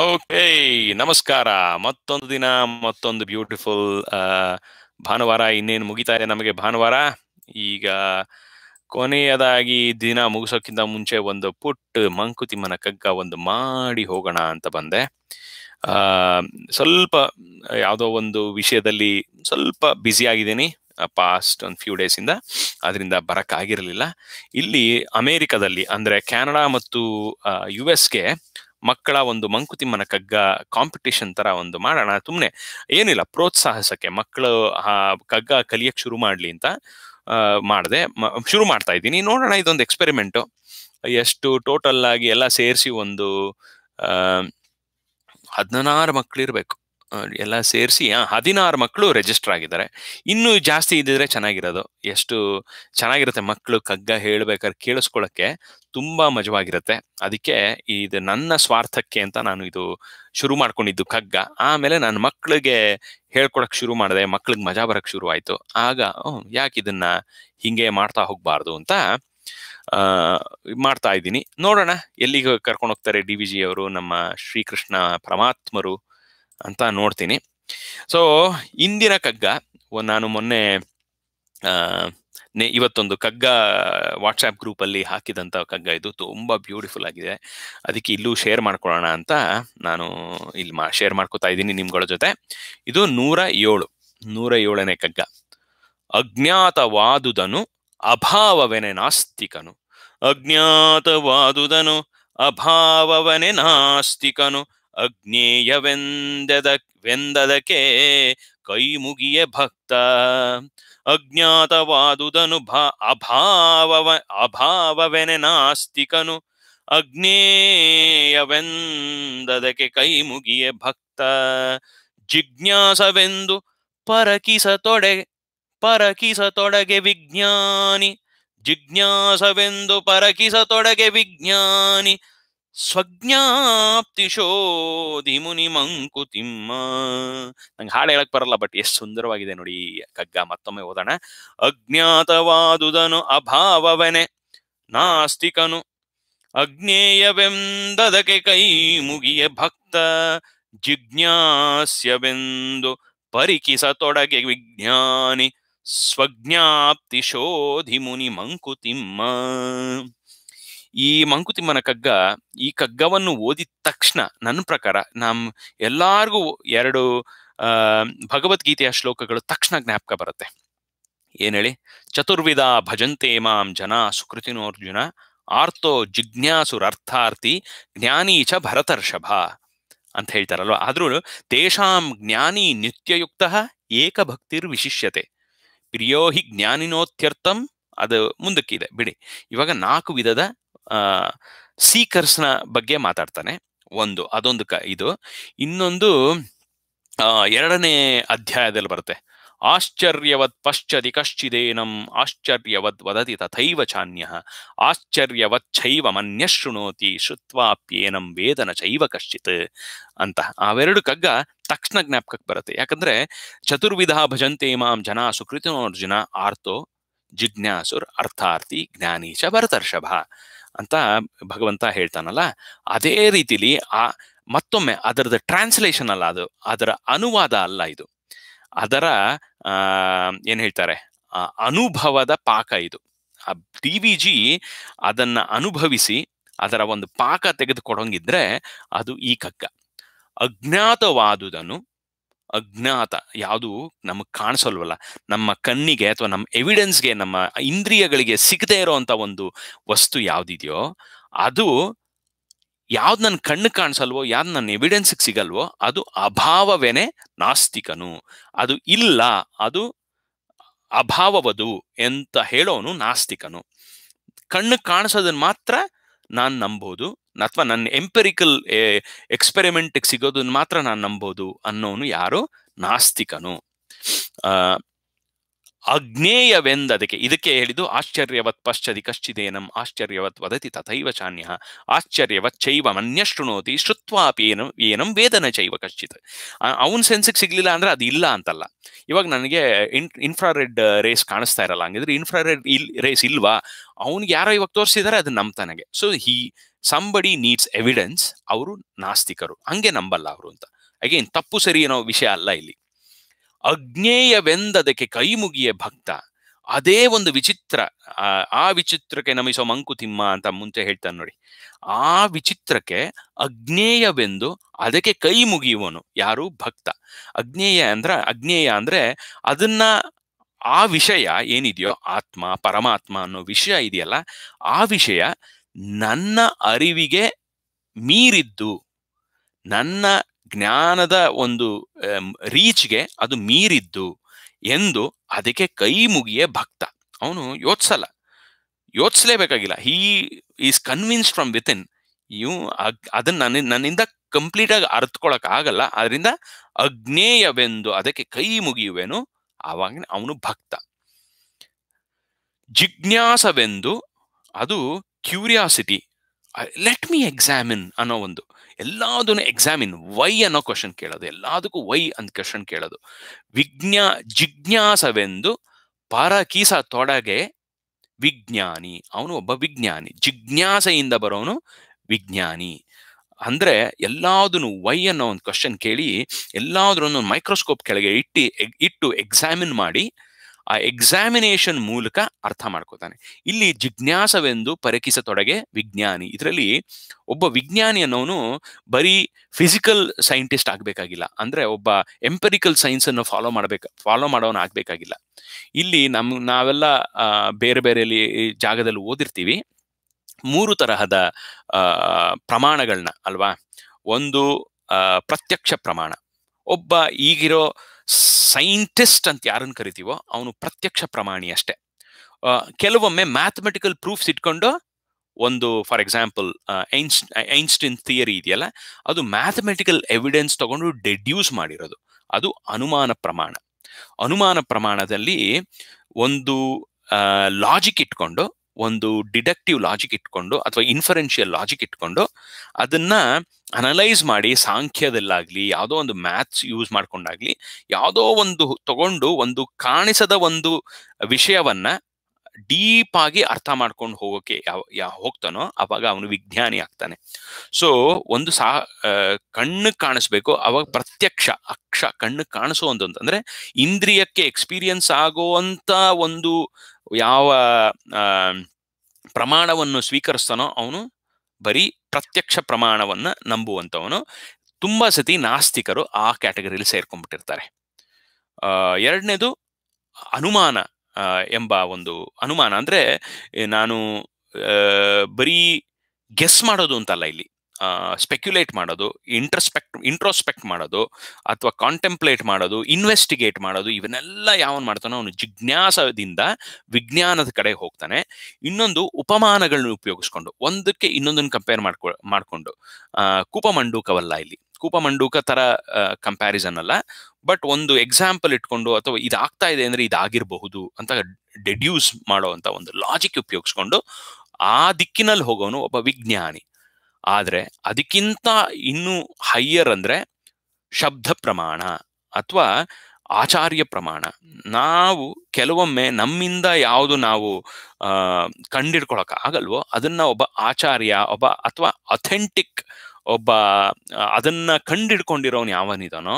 okay ನಮಸ್ಕಾರ ಮತ್ತೊಂದು ದಿನ ಮತ್ತೊಂದು ಬ್ಯೂಟಿಫುಲ್ ಭಾನುವಾರ ಇನ್ನೇನು ಮುಗಿತಾ ಇದೆ ನಮಗೆ ಭಾನುವಾರ ಈಗ ಕೊನೆಯದಾಗಿ ದಿನ ಮುಗಿಸೋಕ್ಕಿಂತ ಮುಂಚೆ ಒಂದು ಪುಟ್ಟ ಮಂಕುತಿಮ್ಮನ ಕಗ್ಗ ಒಂದು ಮಾಡಿ ಹೋಗೋಣ ಅಂತ ಬಂದೆ ಸ್ವಲ್ಪ ಯಾವುದೋ ಒಂದು ವಿಷಯದಲ್ಲಿ ಸ್ವಲ್ಪ ಬ್ಯುಸಿ ಆಗಿದ್ದೀನಿ ಪಾಸ್ಟ್ ಒಂದು ಫ್ಯೂ ಡೇಸಿಂದ ಅದರಿಂದ ಬರೋಕ್ಕಾಗಿರಲಿಲ್ಲ ಇಲ್ಲಿ ಅಮೇರಿಕಾದಲ್ಲಿ ಅಂದರೆ ಕ್ಯಾನಡಾ ಮತ್ತು ಯು ಎಸ್ಗೆ ಮಕ್ಕಳ ಒಂದು ಮಂಕುತಿಮ್ಮನ ಕಗ್ಗ ಕಾಂಪಿಟೇಷನ್ ತರ ಒಂದು ಮಾಡೋಣ ಸುಮ್ಮನೆ ಏನಿಲ್ಲ ಪ್ರೋತ್ಸಾಹಸಕ್ಕೆ ಮಕ್ಕಳು ಕಗ್ಗ ಕಲಿಯಕ್ಕೆ ಶುರು ಮಾಡ್ಲಿ ಅಂತ ಮಾಡಿದೆ ಶುರು ಮಾಡ್ತಾ ಇದ್ದೀನಿ ನೋಡೋಣ ಇದೊಂದು ಎಕ್ಸ್ಪೆರಿಮೆಂಟು ಎಷ್ಟು ಟೋಟಲ್ ಆಗಿ ಎಲ್ಲ ಸೇರಿಸಿ ಒಂದು ಹದಿನಾರು ಮಕ್ಕಳು ಎಲ್ಲ ಸೇರಿಸಿ ಹದಿನಾರು ಮಕ್ಕಳು ರಿಜಿಸ್ಟರ್ ಆಗಿದ್ದಾರೆ ಇನ್ನೂ ಜಾಸ್ತಿ ಇದ್ದಿದ್ರೆ ಚೆನ್ನಾಗಿರೋದು ಎಷ್ಟು ಚೆನ್ನಾಗಿರುತ್ತೆ ಮಕ್ಕಳು ಕಗ್ಗ ಹೇಳ್ಬೇಕಾದ್ರೆ ಕೇಳಿಸ್ಕೊಳ್ಳೋಕ್ಕೆ ತುಂಬಾ ಮಜವಾಗಿರುತ್ತೆ ಅದಕ್ಕೆ ಇದು ನನ್ನ ಸ್ವಾರ್ಥಕ್ಕೆ ಅಂತ ನಾನು ಇದು ಶುರು ಮಾಡ್ಕೊಂಡಿದ್ದು ಕಗ್ಗ ಆಮೇಲೆ ನಾನು ಮಕ್ಕಳಿಗೆ ಹೇಳ್ಕೊಡಕ್ಕೆ ಶುರು ಮಾಡಿದೆ ಮಕ್ಳಿಗೆ ಮಜಾ ಬರಕ್ ಶುರು ಆಯಿತು ಆಗ ಯಾಕೆ ಇದನ್ನ ಹಿಂಗೆ ಮಾಡ್ತಾ ಹೋಗ್ಬಾರ್ದು ಅಂತ ಮಾಡ್ತಾ ಇದ್ದೀನಿ ನೋಡೋಣ ಎಲ್ಲಿಗೆ ಕರ್ಕೊಂಡು ಹೋಗ್ತಾರೆ ಡಿ ವಿ ಜಿ ಅವರು ನಮ್ಮ ಶ್ರೀಕೃಷ್ಣ ಪರಮಾತ್ಮರು ಅಂತ ನೋಡ್ತೀನಿ ಸೊ ಇಂದಿನ ಕಗ್ಗ ನಾನು ಮೊನ್ನೆ ಇವತ್ತೊಂದು ಕಗ್ಗ ವಾಟ್ಸಾಪ್ ಗ್ರೂಪಲ್ಲಿ ಹಾಕಿದಂಥ ಕಗ್ಗ ಇದು ತುಂಬ ಬ್ಯೂಟಿಫುಲ್ ಆಗಿದೆ ಅದಕ್ಕೆ ಇಲ್ಲೂ ಶೇರ್ ಮಾಡ್ಕೊಳ್ಳೋಣ ಅಂತ ನಾನು ಇಲ್ಲಿ ಮಾ ಶೇರ್ ಮಾಡ್ಕೋತಾ ಇದ್ದೀನಿ ನಿಮ್ಗಳ ಜೊತೆ ಇದು ನೂರ ಏಳು ನೂರ ಏಳನೇ ಕಗ್ಗ ಅಜ್ಞಾತವಾದುದನು ಅಭಾವವೆನೆ ನಾಸ್ತಿಕನು ಅಜ್ಞಾತವಾದುದನು ಅಭಾವವನೇ ನಾಸ್ತಿಕನು ಅಗ್ನೇಯವೆಂದೆದ ವೆಂದದಕ್ಕೆ ಕೈ ಮುಗಿಯ ಭಕ್ತ ಅಜ್ಞಾತವಾದುದನು ಭಾ ಅಭಾವವ ಅಭಾವವೆನೆ ನಾಸ್ತಿಕನು ಅಗ್ನೇಯವೆಂದದಕ್ಕೆ ಕೈ ಮುಗಿಯ ಭಕ್ತ ಜಿಜ್ಞಾಸವೆಂದು ಪರಕಿಸತೊಡೆ ತೊಡಗೆ ವಿಜ್ಞಾನಿ ಜಿಜ್ಞಾಸವೆಂದು ಪರಕಿಸತೊಡಗೆ ವಿಜ್ಞಾನಿ ಮಂಕುತಿಮ್ಮ ನಂಗೆ ಹಾಡು ಹೇಳಕ್ ಬರಲ್ಲ ಬಟ್ ಎಷ್ಟು ಸುಂದರವಾಗಿದೆ ನೋಡಿ ಕಗ್ಗ ಮತ್ತೊಮ್ಮೆ ಓದೋಣ ಅಜ್ಞಾತವಾದುದನು ಅಭಾವವನೆ ನಾಸ್ತಿಕನು ಅಗ್ನೇಯವೆಂದದಕ್ಕೆ ಕೈ ಮುಗಿಯ ಭಕ್ತ ಜಿಜ್ಞಾಸ್ಯವೆಂದು ಪರಿಕಿಸ ತೊಡಗೆ ವಿಜ್ಞಾನಿ ಸ್ವಜ್ಞಾಪ್ತಿ ಶೋಧಿ ಮುನಿ ಮಂಕುತಿಮ್ಮ ಈ ಮಂಕುತಿಮ್ಮನ ಕಗ್ಗ ಈ ಕಗ್ಗವನ್ನು ಓದಿದ ತಕ್ಷಣ ನನ್ನ ಪ್ರಕಾರ ನಮ್ ಎಲ್ಲಾರ್ಗೂ ಎರಡು ಆ ಭಗವದ್ಗೀತೆಯ ಶ್ಲೋಕಗಳು ತಕ್ಷಣ ಜ್ಞಾಪಕ ಬರುತ್ತೆ ಏನ್ ಹೇಳಿ ಚತುರ್ವಿಧ ಭಜಂತೆ ಮಾಂ ಜನ ಸುಕೃತಿನೋರ್ಜುನ ಆರ್ತೋ ಜಿಜ್ಞಾಸುರರ್ಥಾರ್ಥಿ ಜ್ಞಾನೀಚ ಚ ಭರತರ್ಷಭ ಅಂತ ಹೇಳ್ತಾರಲ್ವ ಆದ್ರೂ ತೇಷಾಂ ಜ್ಞಾನಿ ನಿತ್ಯಯುಕ್ತ ಏಕಭಕ್ತಿರ್ ವಿಶಿಷ್ಯತೆ ಪ್ರಿಯೋ ಹಿ ಜ್ಞಾನಿನೋತ್ಯರ್ಥಂ ಅದು ಮುಂದಕ್ಕಿದೆ ಬಿಡಿ ಇವಾಗ ನಾಲ್ಕು ವಿಧದ ಸೀಕರ್ಸ್ನ ಬಗ್ಗೆ ಮಾತಾಡ್ತಾನೆ ಒಂದು ಅದೊಂದು ಕ ಇದು ಇನ್ನೊಂದು ಎರಡನೇ ಅಧ್ಯಾಯದಲ್ಲಿ ಬರುತ್ತೆ ಆಶ್ಚರ್ಯವತ್ ಪಶ್ಚದಿ ಕಶ್ಚಿದೇನಂ ಆಶ್ಚರ್ಯವತ್ ವದತಿ ತಥೈವ ಚಾನ್ಯ ಆಶ್ಚರ್ಯವತ್ ಚೈವ ಮನ್ಯ ಶೃಣೋತಿ ಶುತ್ವಾಪ್ಯೇನಂ ವೇದನ ಚೈವ ಕಶ್ಚಿತ್ ಅಂತ ಅವೆರಡು ಕಗ್ಗ ತಕ್ಷಣ ಜ್ಞಾಪಕಕ್ಕೆ ಬರುತ್ತೆ ಯಾಕಂದ್ರೆ ಚತುರ್ವಿಧ ಭಜಂತೆ ಮಾಂ ಜನ ಸುಕೃತನೋರ್ಜುನ ಆರ್ತೋ ಜಿಜ್ಞಾಸುರ್ ಅರ್ಥಾರ್ಥಿ ಜ್ಞಾನೀಚ ಭರತರ್ಷಭ ಅಂತ ಭಗವಂತ ಹೇಳ್ತಾನಲ್ಲ ಅದೇ ರೀತಿಲಿ ಆ ಮತ್ತೊಮ್ಮೆ ಅದರದ ಟ್ರಾನ್ಸ್ಲೇಷನ್ ಅಲ್ಲ ಅದು ಅದರ ಅನುವಾದ ಅಲ್ಲ ಇದು ಅದರ ಏನು ಹೇಳ್ತಾರೆ ಅನುಭವದ ಪಾಕ ಇದು ಆ ಡಿ ವಿ ಜಿ ಅದನ್ನ ಅನುಭವಿಸಿ ಅದರ ಒಂದು ಪಾಕ ತೆಗೆದುಕೊಡಂಗಿದ್ರೆ ಅದು ಈ ಕಗ್ಗ ಅಜ್ಞಾತವಾದುದನ್ನು ಅಜ್ಞಾತ ಯಾವುದು ನಮಗೆ ಕಾಣಿಸಲ್ವಲ್ಲ ನಮ್ಮ ಕಣ್ಣಿಗೆ ಅಥವಾ ನಮ್ಮ ಎವಿಡೆನ್ಸ್ಗೆ ನಮ್ಮ ಇಂದ್ರಿಯಗಳಿಗೆ ಸಿಗದೇ ಇರೋವಂಥ ಒಂದು ವಸ್ತು ಯಾವುದಿದೆಯೋ ಅದು ಯಾವ್ದು ನನ್ನ ಕಣ್ಣು ಕಾಣಿಸಲ್ವೋ ಯಾವ್ದು ನನ್ನ ಎವಿಡೆನ್ಸ್ಗೆ ಸಿಗಲ್ವೋ ಅದು ಅಭಾವವೇನೆ ನಾಸ್ತಿಕನು ಅದು ಇಲ್ಲ ಅದು ಅಭಾವವದು ಎಂತ ಹೇಳೋನು ನಾಸ್ತಿಕನು ಕಣ್ಣು ಕಾಣಿಸೋದನ್ನ ಮಾತ್ರ ನಾನು ನಂಬೋದು ಅಥವಾ ನನ್ನ ಎಂಪೆರಿಕಲ್ ಎಕ್ಸ್ಪೆರಿಮೆಂಟ್ಗೆ ಸಿಗೋದನ್ನ ಮಾತ್ರ ನಾನು ನಂಬೋದು ಅನ್ನೋನು ಯಾರು ನಾಸ್ತಿಕನು ಅದಕ್ಕೆ ಇದಕ್ಕೆ ಹೇಳಿದ್ದು ಆಶ್ಚರ್ಯವತ್ ಪಶ್ಚದಿ ಕಶ್ಚಿದೇನಂ ಆಶ್ಚರ್ಯವತ್ ವದತಿ ತಥೈವ ಚಾನ್ಯ ಆಶ್ಚರ್ಯವತ್ ಚೈವ ಶೃಣೋತಿ ಶೃಣೋತಿ ಏನಂ ಏನಂ ವೇದನ ಚೈವ ಕಶ್ಚಿತ್ ಅವನ ಸೆನ್ಸಿಗೆ ಸಿಗ್ಲಿಲ್ಲ ಅಂದ್ರೆ ಅದು ಇಲ್ಲ ಅಂತಲ್ಲ ಇವಾಗ ನನಗೆ ಇನ್ ಇನ್ಫ್ರಾರೆಡ್ ರೇಸ್ ಕಾಣಿಸ್ತಾ ಇರಲ್ಲ ಹಂಗಿದ್ರೆ ಇನ್ಫ್ರಾರೆಡ್ ಇಲ್ ರೇಸ್ ಇಲ್ವಾ ಅವನಿಗೆ ಯಾರೋ ಇವಾಗ ತೋರಿಸಿದ್ದಾರೆ ಅದು ನಂಬ್ತಾನೆ so he somebody needs evidence ಅವರು ನಾಸ್ತಿಕರು ಹಂಗೆ ನಂಬಲ್ಲ ಅವರು ಅಂತ ಅಗೇನ್ ತಪ್ಪು ಸರಿ ಏನೋ ವಿಷಯ ಅಲ್ಲ ಇಲ್ಲಿ ಅಜ್ಞೇಯವೆಂದದಕ್ಕೆ ಕೈ ಮುಗಿಯ ಭಕ್ತ ಅದೇ ಒಂದು ವಿಚಿತ್ರ ಆ ವಿಚಿತ್ರಕ್ಕೆ ನಮಿಸೋ ಮಂಕುತಿಮ್ಮ ಅಂತ ಮುಂಚೆ ಹೇಳ್ತಾನೆ ನೋಡಿ ಆ ವಿಚಿತ್ರಕ್ಕೆ ಅಗ್ನೇಯವೆಂದು ಅದಕ್ಕೆ ಕೈ ಮುಗಿಯುವನು ಯಾರು ಭಕ್ತ ಅಜ್ಞೇಯ ಅಂದ್ರ ಅಜ್ಞೇಯ ಅಂದ್ರೆ ಅದನ್ನ ಆ ವಿಷಯ ಏನಿದೆಯೋ ಆತ್ಮ ಪರಮಾತ್ಮ ಅನ್ನೋ ವಿಷಯ ಇದೆಯಲ್ಲ ಆ ವಿಷಯ ನನ್ನ ಅರಿವಿಗೆ ಮೀರಿದ್ದು ನನ್ನ ಜ್ಞಾನದ ಒಂದು ರೀಚ್ಗೆ ಅದು ಮೀರಿದ್ದು ಎಂದು ಅದಕ್ಕೆ ಕೈ ಮುಗಿಯೇ ಭಕ್ತ ಅವನು ಯೋಚಿಸಲ್ಲ ಯೋಚಿಸಲೇಬೇಕಾಗಿಲ್ಲ he is convinced from with in ಇವು ಅದನ್ನ ನನ್ನ ನನ್ನಿಂದ ಕಂಪ್ಲೀಟ್ ಆಗಿ ಅರ್ಥಕೊಳಕ್ ಆಗಲ್ಲ ಅದರಿಂದ ಅಗ್ನೇಯವೆಂದು ಅದಕ್ಕೆ ಕೈ ಮುಗಿಯುವೆನು ಆವಾಗ ಅವನು ಭಕ್ತ ಜಿಜ್ಞಾಸವೆಂದು ಅದು ಕ್ಯೂರಿಯಾಸಿಟಿ ಲೆಟ್ ಮಿ ಎಕ್ಸಾಮಿನ್ ಅನ್ನೋ ಒಂದು ಎಲ್ಲದನ್ನು ಎಕ್ಸಾಮಿನ್ ವೈ ಅನ್ನೋ ಕ್ವಶನ್ ಕೇಳೋದು ಎಲ್ಲದಕ್ಕೂ ವೈ ಅಂತ ಕ್ವಶನ್ ಕೇಳೋದು ವಿಜ್ಞಾ ಜಿಜ್ಞಾಸವೆಂದು ಪರಕೀಸ ತೊಡಗೆ ವಿಜ್ಞಾನಿ ಅವನು ಒಬ್ಬ ವಿಜ್ಞಾನಿ ಜಿಜ್ಞಾಸೆಯಿಂದ ಬರೋನು ವಿಜ್ಞಾನಿ ಅಂದ್ರೆ ಎಲ್ಲಾದನ್ನು ವೈ ಅನ್ನೋ ಒಂದು ಕ್ವಶನ್ ಕೇಳಿ ಎಲ್ಲಾದ್ರೂ ಮೈಕ್ರೋಸ್ಕೋಪ್ ಕೆಳಗೆ ಇಟ್ಟಿ ಇಟ್ಟು ಎಕ್ಸಾಮಿನ್ ಮಾಡಿ ಆ ಎಕ್ಸಾಮಿನೇಷನ್ ಮೂಲಕ ಅರ್ಥ ಮಾಡ್ಕೋತಾನೆ ಇಲ್ಲಿ ಜಿಜ್ಞಾಸವೆಂದು ಪರಕಿಸತೊಡಗೆ ವಿಜ್ಞಾನಿ ಇದರಲ್ಲಿ ಒಬ್ಬ ವಿಜ್ಞಾನಿ ಅನ್ನೋನು ಬರೀ ಫಿಸಿಕಲ್ ಸೈಂಟಿಸ್ಟ್ ಆಗಬೇಕಾಗಿಲ್ಲ ಅಂದ್ರೆ ಒಬ್ಬ ಎಂಪೆರಿಕಲ್ ಸೈನ್ಸ್ ಅನ್ನು ಫಾಲೋ ಮಾಡಬೇಕು ಫಾಲೋ ಮಾಡೋನು ಆಗಬೇಕಾಗಿಲ್ಲ ಇಲ್ಲಿ ನಮ್ ನಾವೆಲ್ಲ ಬೇರೆ ಬೇರೆ ಜಾಗದಲ್ಲಿ ಓದಿರ್ತೀವಿ ಮೂರು ತರಹದ ಪ್ರಮಾಣಗಳನ್ನ ಅಲ್ವಾ ಒಂದು ಪ್ರತ್ಯಕ್ಷ ಪ್ರಮಾಣ ಒಬ್ಬ ಈಗಿರೋ ಸೈಂಟಿಸ್ಟ್ ಅಂತ ಯಾರನ್ನು ಕರಿತೀವೋ ಅವನು ಪ್ರತ್ಯಕ್ಷ ಪ್ರಮಾಣಿ ಅಷ್ಟೆ ಕೆಲವೊಮ್ಮೆ ಮ್ಯಾಥಮೆಟಿಕಲ್ ಪ್ರೂಫ್ಸ್ ಇಟ್ಕೊಂಡು ಒಂದು ಫಾರ್ ಎಕ್ಸಾಂಪಲ್ ಐನ್ಸ್ ಐನ್ಸ್ಟಿನ್ ಥಿಯರಿ ಇದೆಯಲ್ಲ ಅದು ಮ್ಯಾಥಮೆಟಿಕಲ್ ಎವಿಡೆನ್ಸ್ ತಗೊಂಡು ಡೆಡ್ಯೂಸ್ ಮಾಡಿರೋದು ಅದು ಅನುಮಾನ ಪ್ರಮಾಣ ಅನುಮಾನ ಪ್ರಮಾಣದಲ್ಲಿ ಒಂದು ಲಾಜಿಕ್ ಇಟ್ಕೊಂಡು ಒಂದು ಡಿಡಕ್ಟಿವ್ ಲಾಜಿಕ್ ಇಟ್ಕೊಂಡು ಅಥವಾ ಇನ್ಫರೆನ್ಷಿಯಲ್ ಲಾಜಿಕ್ ಇಟ್ಕೊಂಡು ಅದನ್ನ ಅನಲೈಸ್ ಮಾಡಿ ಸಾಂಖ್ಯದಲ್ಲಾಗ್ಲಿ ಯಾವುದೋ ಒಂದು ಮ್ಯಾಥ್ಸ್ ಯೂಸ್ ಮಾಡ್ಕೊಂಡಾಗ್ಲಿ ಯಾವುದೋ ಒಂದು ತಗೊಂಡು ಒಂದು ಕಾಣಿಸದ ಒಂದು ವಿಷಯವನ್ನ ಡೀಪ್ ಆಗಿ ಅರ್ಥ ಮಾಡ್ಕೊಂಡು ಹೋಗೋಕೆ ಯಾವ ಯಾವ ಹೋಗ್ತಾನೋ ಅವಾಗ ಅವನು ವಿಜ್ಞಾನಿ ಆಗ್ತಾನೆ ಸೊ ಒಂದು ಸಾ ಕಣ್ಣು ಕಾಣಿಸ್ಬೇಕು ಅವಾಗ ಪ್ರತ್ಯಕ್ಷ ಅಕ್ಷ ಕಣ್ಣು ಕಾಣಿಸೋ ಅಂತಂದ್ರೆ ಇಂದ್ರಿಯಕ್ಕೆ ಎಕ್ಸ್ಪೀರಿಯನ್ಸ್ ಆಗುವಂತ ಒಂದು ಯಾವ ಪ್ರಮಾಣವನ್ನು ಸ್ವೀಕರಿಸ್ತಾನೋ ಅವನು ಬರೀ ಪ್ರತ್ಯಕ್ಷ ಪ್ರಮಾಣವನ್ನು ನಂಬುವಂಥವನು ತುಂಬ ಸತಿ ನಾಸ್ತಿಕರು ಆ ಕ್ಯಾಟಗರಿಲಿ ಸೇರ್ಕೊಂಡ್ಬಿಟ್ಟಿರ್ತಾರೆ ಎರಡನೇದು ಅನುಮಾನ ಎಂಬ ಒಂದು ಅನುಮಾನ ಅಂದರೆ ನಾನು ಬರೀ ಗೆಸ್ ಮಾಡೋದು ಅಂತಲ್ಲ ಇಲ್ಲಿ ಸ್ಪೆಕ್ಯುಲೇಟ್ ಮಾಡೋದು ಇಂಟ್ರಸ್ಪೆಕ್ಟ್ ಇಂಟ್ರೋಸ್ಪೆಕ್ಟ್ ಮಾಡೋದು ಅಥವಾ ಕಾಂಟೆಂಪ್ಲೇಟ್ ಮಾಡೋದು ಇನ್ವೆಸ್ಟಿಗೇಟ್ ಮಾಡೋದು ಇವನ್ನೆಲ್ಲ ಯಾವನ್ ಮಾಡ್ತಾನೋ ಅವನು ಜಿಜ್ಞಾಸದಿಂದ ವಿಜ್ಞಾನದ ಕಡೆ ಹೋಗ್ತಾನೆ ಇನ್ನೊಂದು ಉಪಮಾನಗಳನ್ನ ಉಪಯೋಗಿಸ್ಕೊಂಡು ಒಂದಕ್ಕೆ ಇನ್ನೊಂದನ್ನು ಕಂಪೇರ್ ಮಾಡ್ಕೊ ಮಾಡಿಕೊಂಡು ಕೂಪಮಂಡೂಕವಲ್ಲ ಇಲ್ಲಿ ಕೂಪಮಂಡೂಕ ತರ ಕಂಪ್ಯಾರಿಸನ್ ಅಲ್ಲ ಬಟ್ ಒಂದು ಎಕ್ಸಾಂಪಲ್ ಇಟ್ಕೊಂಡು ಅಥವಾ ಇದಾಗ್ತಾ ಇದೆ ಅಂದ್ರೆ ಇದಾಗಿರಬಹುದು ಅಂತ ಡೆಡ್ಯೂಸ್ ಮಾಡೋ ಅಂತ ಒಂದು ಲಾಜಿಕ್ ಉಪಯೋಗಿಸ್ಕೊಂಡು ಆ ದಿಕ್ಕಿನಲ್ಲಿ ಹೋಗೋನು ಒಬ್ಬ ವಿಜ್ಞಾನಿ ಆದರೆ ಅದಕ್ಕಿಂತ ಇನ್ನೂ ಹೈಯರ್ ಅಂದರೆ ಶಬ್ದ ಪ್ರಮಾಣ ಅಥವಾ ಆಚಾರ್ಯ ಪ್ರಮಾಣ ನಾವು ಕೆಲವೊಮ್ಮೆ ನಮ್ಮಿಂದ ಯಾವುದು ನಾವು ಕಂಡಿಡ್ಕೊಳಕ್ಕೆ ಆಗಲ್ವೋ ಅದನ್ನ ಒಬ್ಬ ಆಚಾರ್ಯ ಒಬ್ಬ ಅಥವಾ ಅಥೆಂಟಿಕ್ ಒಬ್ಬ ಅದನ್ನ ಕಂಡಿಡ್ಕೊಂಡಿರೋನು ಯಾವನಿದಾನೋ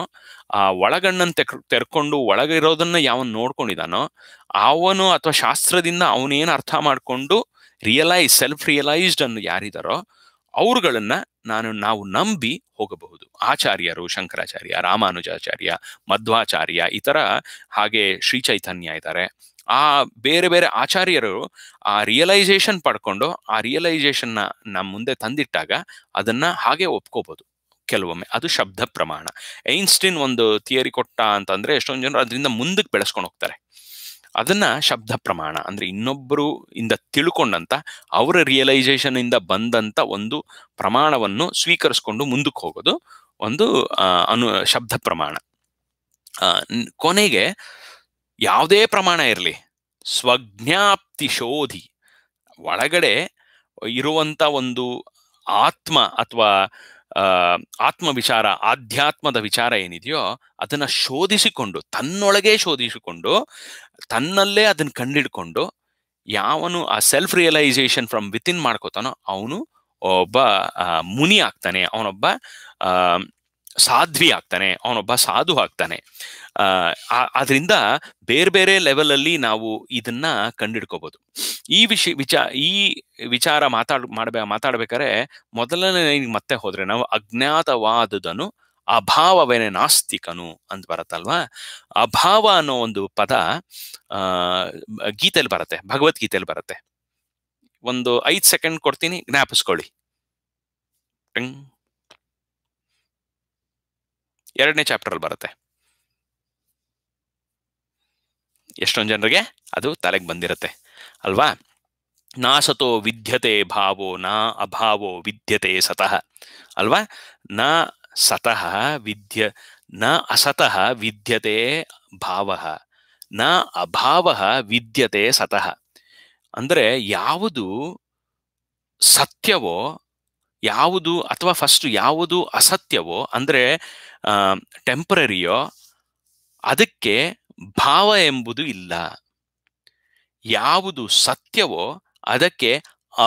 ಆ ಒಳಗಣ್ಣನ್ನು ತೆಕ್ ತೆರ್ಕೊಂಡು ಒಳಗಿರೋದನ್ನ ಯಾವನ್ ನೋಡ್ಕೊಂಡಿದಾನೋ ಅವನು ಅಥವಾ ಶಾಸ್ತ್ರದಿಂದ ಅವನೇನು ಅರ್ಥ ಮಾಡಿಕೊಂಡು ರಿಯಲೈಸ್ ಸೆಲ್ಫ್ ರಿಯಲೈಸ್ಡ್ ಅನ್ನು ಯಾರಿದಾರೋ ಅವರುಗಳನ್ನ ನಾನು ನಾವು ನಂಬಿ ಹೋಗಬಹುದು ಆಚಾರ್ಯರು ಶಂಕರಾಚಾರ್ಯ ರಾಮಾನುಜಾಚಾರ್ಯ ಮಧ್ವಾಚಾರ್ಯ ಈ ಥರ ಹಾಗೆ ಶ್ರೀ ಚೈತನ್ಯ ಇದ್ದಾರೆ ಆ ಬೇರೆ ಬೇರೆ ಆಚಾರ್ಯರು ಆ ರಿಯಲೈಸೇಷನ್ ಪಡ್ಕೊಂಡು ಆ ನ ನಮ್ಮ ಮುಂದೆ ತಂದಿಟ್ಟಾಗ ಅದನ್ನ ಹಾಗೆ ಒಪ್ಕೋಬಹುದು ಕೆಲವೊಮ್ಮೆ ಅದು ಶಬ್ದ ಪ್ರಮಾಣ ಐನ್ಸ್ಟೀನ್ ಒಂದು ಥಿಯರಿ ಕೊಟ್ಟ ಅಂತಂದ್ರೆ ಎಷ್ಟೊಂದು ಜನರು ಅದರಿಂದ ಮುಂದಕ್ಕೆ ಬೆಳೆಸ್ಕೊಂಡು ಹೋಗ್ತಾರೆ ಅದನ್ನ ಶಬ್ದ ಪ್ರಮಾಣ ಅಂದ್ರೆ ಇನ್ನೊಬ್ಬರು ಇಂದ ತಿಳ್ಕೊಂಡಂತ ಅವರ ರಿಯಲೈಸೇಷನ್ ಇಂದ ಬಂದಂತ ಒಂದು ಪ್ರಮಾಣವನ್ನು ಸ್ವೀಕರಿಸ್ಕೊಂಡು ಮುಂದಕ್ಕೆ ಹೋಗೋದು ಒಂದು ಅನು ಶಬ್ದ ಪ್ರಮಾಣ ಕೊನೆಗೆ ಯಾವುದೇ ಪ್ರಮಾಣ ಇರಲಿ ಸ್ವಜ್ಞಾಪ್ತಿ ಶೋಧಿ ಒಳಗಡೆ ಇರುವಂತ ಒಂದು ಆತ್ಮ ಅಥವಾ ಆತ್ಮ ವಿಚಾರ ಆಧ್ಯಾತ್ಮದ ವಿಚಾರ ಏನಿದೆಯೋ ಅದನ್ನು ಶೋಧಿಸಿಕೊಂಡು ತನ್ನೊಳಗೆ ಶೋಧಿಸಿಕೊಂಡು ತನ್ನಲ್ಲೇ ಅದನ್ನ ಕಂಡಿಡ್ಕೊಂಡು ಯಾವನು ಆ ಸೆಲ್ಫ್ ರಿಯಲೈಸೇಷನ್ ಫ್ರಮ್ ವಿತಿನ್ ಮಾಡ್ಕೋತಾನೋ ಅವನು ಒಬ್ಬ ಮುನಿ ಆಗ್ತಾನೆ ಅವನೊಬ್ಬ ಸಾಧ್ವಿ ಆಗ್ತಾನೆ ಅವನೊಬ್ಬ ಸಾಧು ಆಗ್ತಾನೆ ಅದರಿಂದ ಬೇರೆ ಬೇರೆ ಲೆವೆಲ್ ಅಲ್ಲಿ ನಾವು ಇದನ್ನ ಕಂಡಿಡ್ಕೋಬಹುದು ಈ ವಿಷಯ ವಿಚಾರ ಈ ವಿಚಾರ ಮಾತಾಡ್ ಮಾಡ್ಬೇ ಮಾತಾಡ್ಬೇಕಾದ್ರೆ ಮೊದಲನೇ ಮತ್ತೆ ಹೋದ್ರೆ ನಾವು ಅಜ್ಞಾತವಾದುದನು ಅಭಾವವೇನೆ ನಾಸ್ತಿಕನು ಅಂತ ಬರುತ್ತಲ್ವಾ ಅಭಾವ ಅನ್ನೋ ಒಂದು ಪದ ಆ ಗೀತೆಯಲ್ಲಿ ಬರುತ್ತೆ ಭಗವದ್ಗೀತೆಯಲ್ಲಿ ಬರುತ್ತೆ ಒಂದು ಐದು ಸೆಕೆಂಡ್ ಕೊಡ್ತೀನಿ ಜ್ಞಾಪಿಸ್ಕೊಳ್ಳಿ ಎರಡನೇ ಚಾಪ್ಟರ್ ಅಲ್ಲಿ ಬರುತ್ತೆ ಎಷ್ಟೊಂದು ಜನರಿಗೆ ಅದು ತಲೆಗೆ ಬಂದಿರುತ್ತೆ ಅಲ್ವಾ ನಾ ಸತೋ ವಿದ್ಯತೆ ಭಾವೋ ನಾ ಅಭಾವೋ ವಿದ್ಯತೆ ಸತಃ ಅಲ್ವಾ ನ ಸತಃ ವಿದ್ಯ ನ ಅಸತಃ ವಿದ್ಯತೆ ಭಾವ ನ ಅಭಾವ ವಿದ್ಯತೆ ಸತಃ ಅಂದರೆ ಯಾವುದು ಸತ್ಯವೋ ಯಾವುದು ಅಥವಾ ಫಸ್ಟ್ ಯಾವುದು ಅಸತ್ಯವೋ ಅಂದರೆ ಟೆಂಪ್ರರಿಯೋ ಅದಕ್ಕೆ ಭಾವ ಎಂಬುದು ಇಲ್ಲ ಯಾವುದು ಸತ್ಯವೋ ಅದಕ್ಕೆ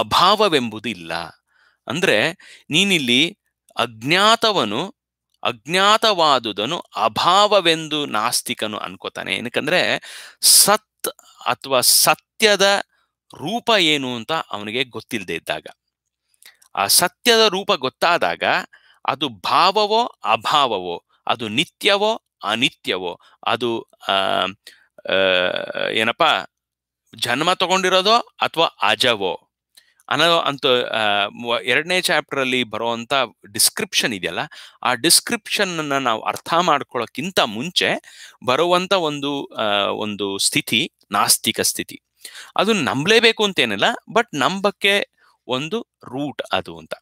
ಅಭಾವವೆಂಬುದು ಇಲ್ಲ ಅಂದರೆ ನೀನಿಲ್ಲಿ ಅಜ್ಞಾತವನು ಅಜ್ಞಾತವಾದುದನು ಅಭಾವವೆಂದು ನಾಸ್ತಿಕನು ಅನ್ಕೋತಾನೆ ಏನಕ್ಕಂದ್ರೆ ಸತ್ ಅಥವಾ ಸತ್ಯದ ರೂಪ ಏನು ಅಂತ ಅವನಿಗೆ ಗೊತ್ತಿಲ್ಲದೆ ಇದ್ದಾಗ ಆ ಸತ್ಯದ ರೂಪ ಗೊತ್ತಾದಾಗ ಅದು ಭಾವವೋ ಅಭಾವವೋ ಅದು ನಿತ್ಯವೋ ಅನಿತ್ಯವೋ ಅದು ಏನಪ್ಪ ಜನ್ಮ ತಗೊಂಡಿರೋದೋ ಅಥವಾ ಅಜವೋ ಅನ್ನೋ ಅಂತ ಎರಡನೇ ಚಾಪ್ಟ್ರಲ್ಲಿ ಬರುವಂಥ ಡಿಸ್ಕ್ರಿಪ್ಷನ್ ಇದೆಯಲ್ಲ ಆ ಡಿಸ್ಕ್ರಿಪ್ಷನ್ನ ನಾವು ಅರ್ಥ ಮಾಡ್ಕೊಳ್ಳೋಕ್ಕಿಂತ ಮುಂಚೆ ಬರುವಂಥ ಒಂದು ಒಂದು ಸ್ಥಿತಿ ನಾಸ್ತಿಕ ಸ್ಥಿತಿ ಅದು ನಂಬಲೇಬೇಕು ಅಂತೇನಿಲ್ಲ ಬಟ್ ನಂಬಕ್ಕೆ ಒಂದು ರೂಟ್ ಅದು ಅಂತ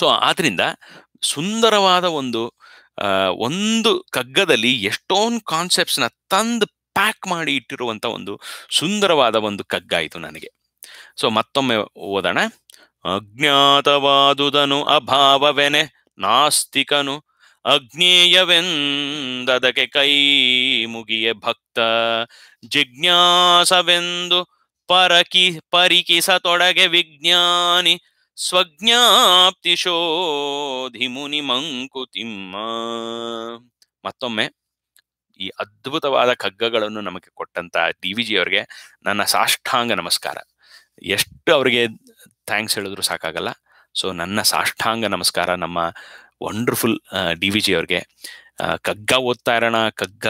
ಸೊ ಆದ್ರಿಂದ ಸುಂದರವಾದ ಒಂದು ಒಂದು ಕಗ್ಗದಲ್ಲಿ ಎಷ್ಟೊಂದು ಕಾನ್ಸೆಪ್ಟ್ಸ್ನ ತಂದು ಪ್ಯಾಕ್ ಮಾಡಿ ಇಟ್ಟಿರುವಂಥ ಒಂದು ಸುಂದರವಾದ ಒಂದು ಕಗ್ಗ ಇದು ನನಗೆ ಸೊ ಮತ್ತೊಮ್ಮೆ ಓದೋಣ ಅಜ್ಞಾತವಾದುದನು ಅಭಾವವೆನೆ ನಾಸ್ತಿಕನು ಅಜ್ಞೇಯವೆಂದದಕ್ಕೆ ಕೈ ಮುಗಿಯ ಭಕ್ತ ಜಿಜ್ಞಾಸವೆಂದು ಪರಕಿ ಪರಿಕಿಸತೊಡಗೆ ವಿಜ್ಞಾನಿ ಸ್ವಜ್ಞಾಪ್ತಿ ಶೋಧಿ ಮುನಿ ಮಂಕುತಿಮ್ಮ ಮತ್ತೊಮ್ಮೆ ಈ ಅದ್ಭುತವಾದ ಕಗ್ಗಗಳನ್ನು ನಮಗೆ ಕೊಟ್ಟಂತ ಡಿ ವಿ ಜಿ ಅವರಿಗೆ ನನ್ನ ಸಾಷ್ಟಾಂಗ ನಮಸ್ಕಾರ ಎಷ್ಟು ಅವರಿಗೆ ಥ್ಯಾಂಕ್ಸ್ ಹೇಳಿದ್ರು ಸಾಕಾಗಲ್ಲ ಸೊ ನನ್ನ ಸಾಷ್ಟಾಂಗ ನಮಸ್ಕಾರ ನಮ್ಮ ವಂಡರ್ಫುಲ್ ಡಿ ವಿ ಜಿ ಅವ್ರಿಗೆ ಕಗ್ಗ ಓದ್ತಾ ಇರೋಣ ಕಗ್ಗ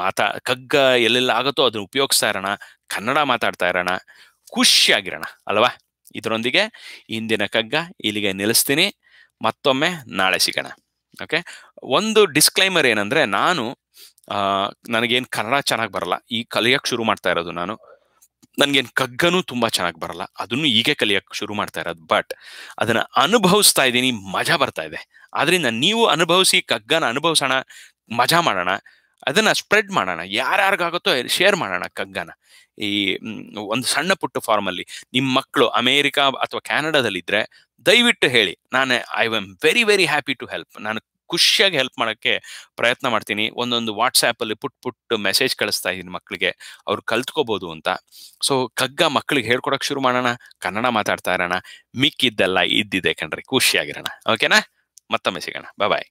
ಮಾತಾ ಕಗ್ಗ ಎಲ್ಲೆಲ್ಲ ಆಗುತ್ತೋ ಅದನ್ನ ಉಪಯೋಗಿಸ್ತಾ ಇರೋಣ ಕನ್ನಡ ಮಾತಾಡ್ತಾ ಇರೋಣ ಖುಷಿಯಾಗಿರೋಣ ಅಲ್ವಾ ಇದರೊಂದಿಗೆ ಇಂದಿನ ಕಗ್ಗ ಇಲ್ಲಿಗೆ ನಿಲ್ಲಿಸ್ತೀನಿ ಮತ್ತೊಮ್ಮೆ ನಾಳೆ ಸಿಗೋಣ ಓಕೆ ಒಂದು ಡಿಸ್ಕ್ಲೈಮರ್ ಏನಂದ್ರೆ ನಾನು ನನಗೇನು ಕನ್ನಡ ಚೆನ್ನಾಗಿ ಬರಲ್ಲ ಈ ಕಲಿಯೋಕ್ಕೆ ಶುರು ಮಾಡ್ತಾ ಇರೋದು ನಾನು ನನಗೇನು ಕಗ್ಗನೂ ತುಂಬ ಚೆನ್ನಾಗಿ ಬರಲ್ಲ ಅದನ್ನು ಈಗೇ ಕಲಿಯೋಕ್ಕೆ ಶುರು ಮಾಡ್ತಾ ಇರೋದು ಬಟ್ ಅದನ್ನು ಅನುಭವಿಸ್ತಾ ಇದ್ದೀನಿ ಮಜಾ ಬರ್ತಾ ಇದೆ ಆದ್ರಿಂದ ನೀವು ಅನುಭವಿಸಿ ಕಗ್ಗನ ಅನುಭವಿಸೋಣ ಮಜಾ ಮಾಡೋಣ ಅದನ್ನ ಸ್ಪ್ರೆಡ್ ಮಾಡೋಣ ಯಾರ್ಯಾರಿಗಾಗುತ್ತೋ ಶೇರ್ ಮಾಡೋಣ ಕಗ್ಗನ ಈ ಒಂದು ಸಣ್ಣ ಪುಟ್ಟ ಫಾರ್ಮಲ್ಲಿ ನಿಮ್ಮ ಮಕ್ಕಳು ಅಮೇರಿಕಾ ಅಥವಾ ಇದ್ರೆ ದಯವಿಟ್ಟು ಹೇಳಿ ನಾನು I am very very happy to help ನಾನು ಖುಷಿಯಾಗಿ ಹೆಲ್ಪ್ ಮಾಡೋಕ್ಕೆ ಪ್ರಯತ್ನ ಮಾಡ್ತೀನಿ ಒಂದೊಂದು ವಾಟ್ಸ್ಆ್ಯಪಲ್ಲಿ ಪುಟ್ ಪುಟ್ ಮೆಸೇಜ್ ಕಳಿಸ್ತಾ ಇದ್ದೀನಿ ಮಕ್ಕಳಿಗೆ ಅವ್ರು ಕಲ್ತ್ಕೋಬೋದು ಅಂತ ಸೊ ಕಗ್ಗ ಮಕ್ಕಳಿಗೆ ಹೇಳ್ಕೊಡೋಕೆ ಶುರು ಮಾಡೋಣ ಕನ್ನಡ ಮಾತಾಡ್ತಾ ಇರೋಣ ಮಿಕ್ಕಿದ್ದೆಲ್ಲ ಇದ್ದಿದೆ ಕಣ್ರಿ ಖುಷಿಯಾಗಿರೋಣ ಓಕೆನಾ ಮತ್ತೊಮ್ಮೆ ಸಿಗೋಣ ಬಾಯ್